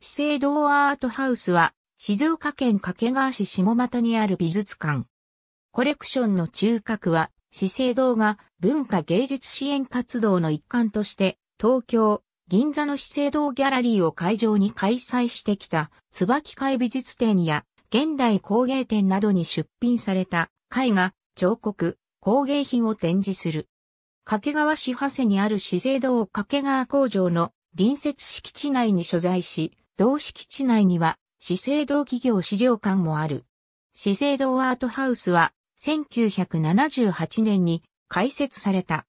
資生堂アートハウスは、静岡県掛川市下又にある美術館。コレクションの中核は、資生堂が文化芸術支援活動の一環として、東京、銀座の資生堂ギャラリーを会場に開催してきた、椿会美術展や、現代工芸展などに出品された、絵画、彫刻、工芸品を展示する。掛川市長谷にある資生堂掛川工場の隣接敷地内に所在し、同敷地内には、資生堂企業資料館もある。資生堂アートハウスは、1978年に開設された。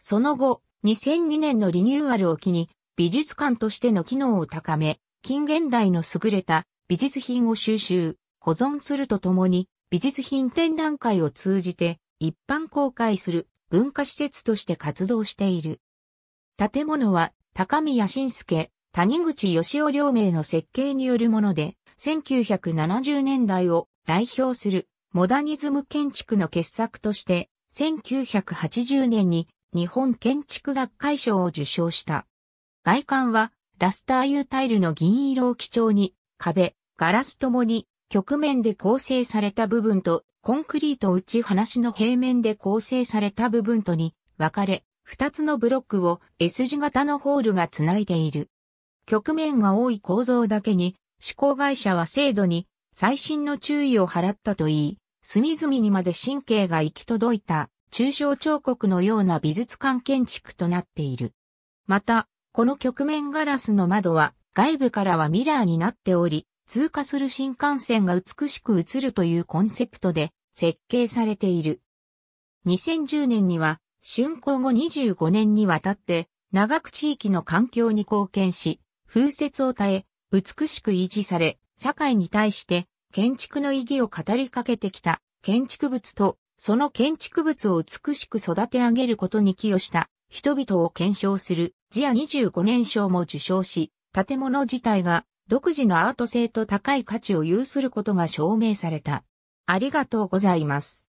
その後、2002年のリニューアルを機に、美術館としての機能を高め、近現代の優れた美術品を収集、保存するとともに、美術品展覧会を通じて一般公開する文化施設として活動している。建物は高宮晋介、谷口義雄両名の設計によるもので、1970年代を代表するモダニズム建築の傑作として、1980年に日本建築学会賞を受賞した。外観はラスターユータイルの銀色を基調に、壁、ガラスともに、局面で構成された部分と、コンクリート打ち話の平面で構成された部分とに分かれ、二つのブロックを S 字型のホールがつないでいる。局面が多い構造だけに、施行会社は制度に最新の注意を払ったといい、隅々にまで神経が行き届いた抽象彫刻のような美術館建築となっている。また、この局面ガラスの窓は外部からはミラーになっており、通過する新幹線が美しく映るというコンセプトで設計されている。2010年には、竣工後25年にわたって、長く地域の環境に貢献し、風雪を耐え、美しく維持され、社会に対して建築の意義を語りかけてきた建築物と、その建築物を美しく育て上げることに寄与した人々を検証するジア25年賞も受賞し、建物自体が独自のアート性と高い価値を有することが証明された。ありがとうございます。